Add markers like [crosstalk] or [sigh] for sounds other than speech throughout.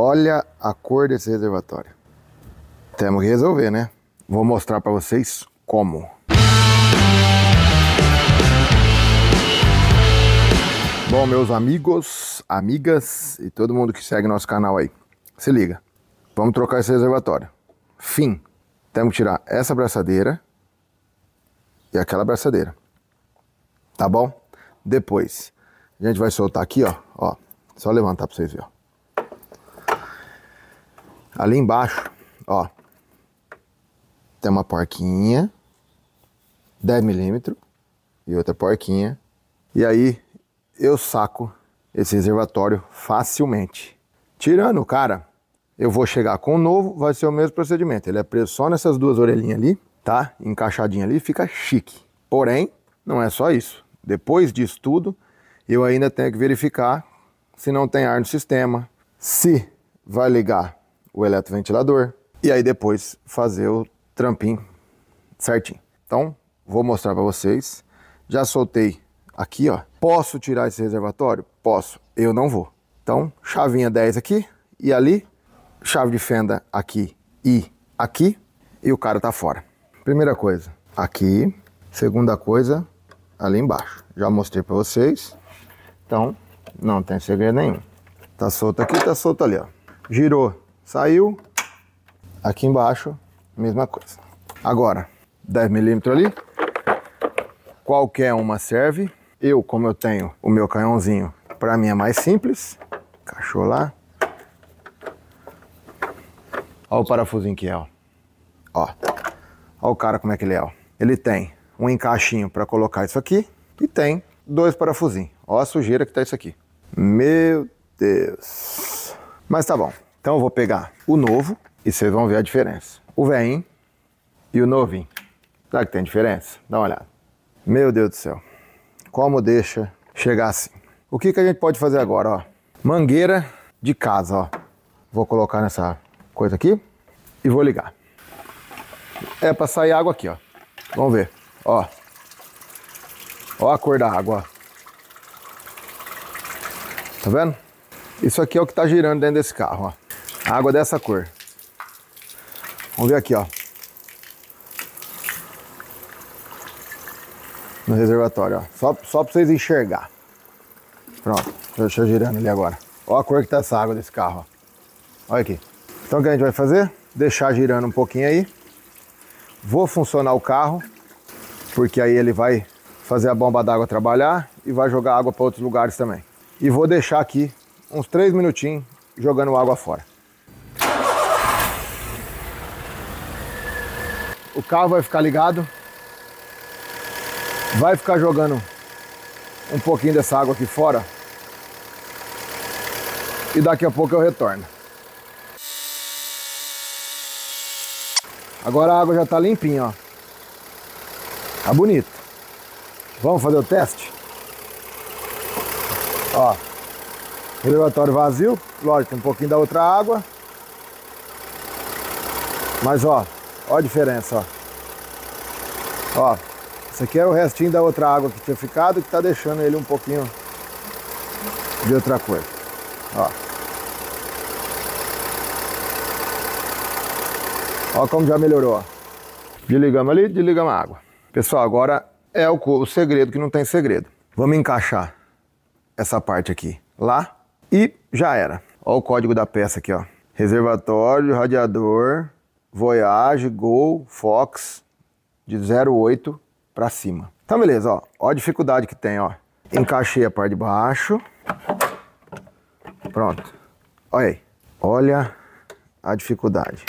Olha a cor desse reservatório. Temos que resolver, né? Vou mostrar para vocês como. Bom, meus amigos, amigas e todo mundo que segue nosso canal aí, se liga. Vamos trocar esse reservatório. Fim. Temos que tirar essa abraçadeira e aquela abraçadeira. Tá bom? Depois, a gente vai soltar aqui, ó. ó só levantar para vocês verem, ó. Ali embaixo, ó, tem uma porquinha, 10 milímetro e outra porquinha. E aí eu saco esse reservatório facilmente. Tirando o cara, eu vou chegar com o novo, vai ser o mesmo procedimento. Ele é preso só nessas duas orelhinhas ali, tá? Encaixadinho ali, fica chique. Porém, não é só isso. Depois disso tudo, eu ainda tenho que verificar se não tem ar no sistema, se vai ligar o eletroventilador e aí depois fazer o trampinho certinho. Então, vou mostrar para vocês. Já soltei aqui, ó. Posso tirar esse reservatório? Posso. Eu não vou. Então, chavinha 10 aqui e ali, chave de fenda aqui e aqui e o cara tá fora. Primeira coisa, aqui. Segunda coisa, ali embaixo. Já mostrei para vocês. Então, não tem segredo nenhum. Tá solto aqui, tá solto ali, ó. Girou Saiu. Aqui embaixo, mesma coisa. Agora, 10 milímetros ali. Qualquer uma serve. Eu, como eu tenho o meu canhãozinho, para mim é mais simples. Encaixou lá. Olha o parafusinho que é, ó. Ó. Olha o cara como é que ele é, ó. Ele tem um encaixinho para colocar isso aqui e tem dois parafusinhos. Ó a sujeira que tá isso aqui. Meu Deus. Mas tá bom. Então eu vou pegar o novo e vocês vão ver a diferença. O velhinho e o novinho. Será que tem diferença? Dá uma olhada. Meu Deus do céu. Como deixa chegar assim. O que, que a gente pode fazer agora? Ó? Mangueira de casa. Ó. Vou colocar nessa coisa aqui e vou ligar. É para sair água aqui, ó. Vamos ver. Ó. Ó a cor da água, ó. Tá vendo? Isso aqui é o que tá girando dentro desse carro, ó. Água dessa cor. Vamos ver aqui, ó. No reservatório, ó. Só, só pra vocês enxergar. Pronto. Deixa eu girando ali agora. Olha a cor que tá essa água desse carro, ó. Olha aqui. Então o que a gente vai fazer? Deixar girando um pouquinho aí. Vou funcionar o carro, porque aí ele vai fazer a bomba d'água trabalhar e vai jogar água para outros lugares também. E vou deixar aqui uns 3 minutinhos jogando água fora. o carro vai ficar ligado, vai ficar jogando um pouquinho dessa água aqui fora e daqui a pouco eu retorno. Agora a água já está limpinha, ó. Tá bonito. Vamos fazer o teste? Ó, reservatório vazio, lógico, um pouquinho da outra água. Mas ó, Olha a diferença, ó. Ó, isso aqui era o restinho da outra água que tinha ficado, que tá deixando ele um pouquinho de outra coisa. Ó. Ó como já melhorou, ó. Desligamos ali, desligamos a água. Pessoal, agora é o, o segredo que não tem segredo. Vamos encaixar essa parte aqui lá e já era. Ó o código da peça aqui, ó. Reservatório, radiador, Voyage, Gol, Fox, de 0,8 para cima. Então, beleza, ó. Ó a dificuldade que tem, ó. Encaixei a parte de baixo. Pronto. Olha aí. Olha a dificuldade.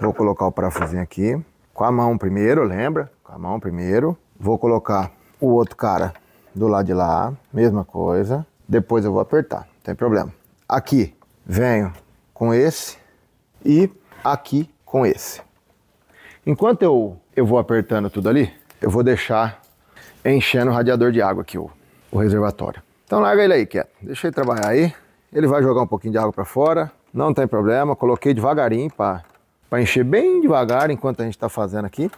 Vou colocar o parafusinho aqui. Com a mão primeiro, lembra? Com a mão primeiro. Vou colocar o outro cara do lado de lá. Mesma coisa. Depois eu vou apertar, não tem problema. Aqui, venho com esse. E aqui com esse. Enquanto eu, eu vou apertando tudo ali, eu vou deixar enchendo o radiador de água aqui, o, o reservatório. Então larga ele aí, quieto. Deixa ele trabalhar aí. Ele vai jogar um pouquinho de água para fora, não tem problema. Coloquei devagarinho para encher bem devagar enquanto a gente está fazendo aqui.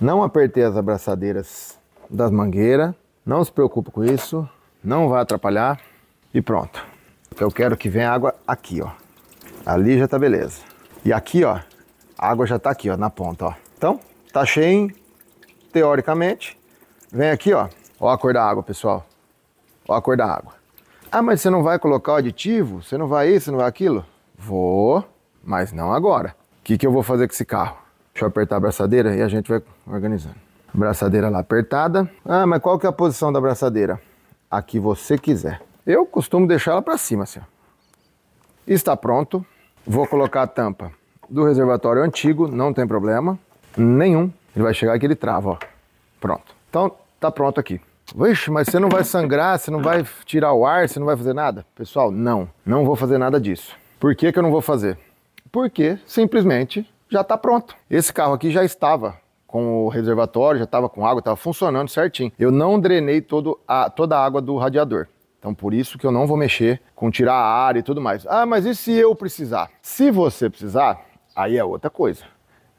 Não apertei as abraçadeiras das mangueiras. Não se preocupe com isso, não vai atrapalhar. E pronto. Eu quero que venha água aqui, ó. Ali já tá beleza. E aqui, ó, a água já está aqui, ó, na ponta, ó. Então, tá cheio, teoricamente. Vem aqui, ó. Ó a cor da água, pessoal. Ó a cor da água. Ah, mas você não vai colocar o aditivo? Você não vai isso, não vai aquilo? Vou, mas não agora. O que, que eu vou fazer com esse carro? Deixa eu apertar a braçadeira e a gente vai organizando. Braçadeira lá apertada. Ah, mas qual que é a posição da braçadeira? A que você quiser. Eu costumo deixar ela para cima, assim. Ó. Está pronto. Vou colocar a tampa do reservatório antigo, não tem problema nenhum. Ele vai chegar aqui, ele trava, ó. Pronto. Então, tá pronto aqui. Vixe, mas você não vai sangrar, você não vai tirar o ar, você não vai fazer nada? Pessoal, não. Não vou fazer nada disso. Por que, que eu não vou fazer? Porque, simplesmente, já tá pronto. Esse carro aqui já estava com o reservatório, já estava com água, estava funcionando certinho. Eu não drenei todo a, toda a água do radiador. Então, por isso que eu não vou mexer com tirar a e tudo mais. Ah, mas e se eu precisar? Se você precisar, aí é outra coisa.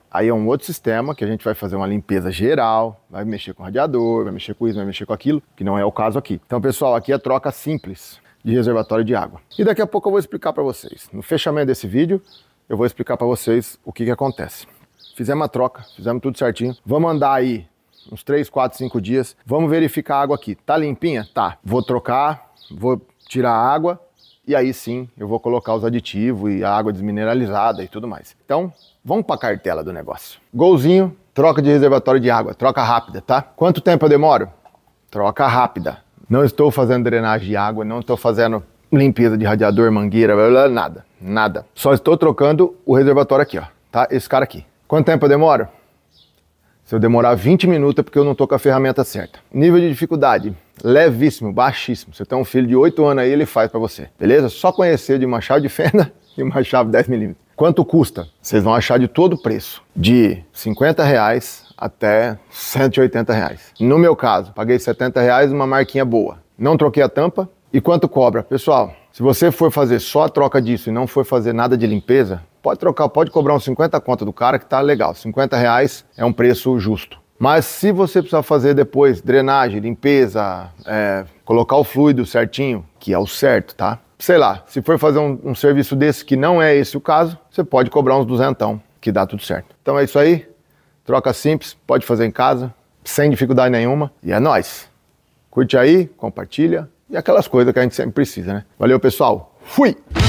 Aí é um outro sistema que a gente vai fazer uma limpeza geral, vai mexer com radiador, vai mexer com isso, vai mexer com aquilo, que não é o caso aqui. Então, pessoal, aqui é troca simples de reservatório de água. E daqui a pouco eu vou explicar para vocês. No fechamento desse vídeo, eu vou explicar para vocês o que, que acontece. Fizemos a troca, fizemos tudo certinho. Vamos andar aí uns 3, 4, 5 dias. Vamos verificar a água aqui. Tá limpinha? Tá. Vou trocar, vou tirar a água, e aí sim eu vou colocar os aditivos e a água desmineralizada e tudo mais. Então, vamos para a cartela do negócio. Golzinho, troca de reservatório de água, troca rápida, tá? Quanto tempo eu demoro? Troca rápida. Não estou fazendo drenagem de água, não estou fazendo limpeza de radiador, mangueira, blá, blá, nada, nada. Só estou trocando o reservatório aqui, ó, tá? Esse cara aqui. Quanto tempo eu demoro? Se eu demorar 20 minutos é porque eu não estou com a ferramenta certa. Nível de dificuldade, levíssimo, baixíssimo. Você tem um filho de 8 anos aí, ele faz para você. Beleza? Só conhecer de uma chave de fenda [laughs] e uma chave 10mm. Quanto custa? Vocês vão achar de todo preço. De 50 reais até 180 reais. No meu caso, paguei 70 reais uma marquinha boa. Não troquei a tampa. E quanto cobra? Pessoal, se você for fazer só a troca disso e não for fazer nada de limpeza, pode trocar, pode cobrar uns 50 conta do cara que tá legal. 50 reais é um preço justo. Mas se você precisar fazer depois drenagem, limpeza, é, colocar o fluido certinho, que é o certo, tá? Sei lá, se for fazer um, um serviço desse que não é esse o caso, você pode cobrar uns duzentão, que dá tudo certo. Então é isso aí, troca simples, pode fazer em casa, sem dificuldade nenhuma, e é nóis. Curte aí, compartilha e aquelas coisas que a gente sempre precisa, né? Valeu, pessoal. Fui!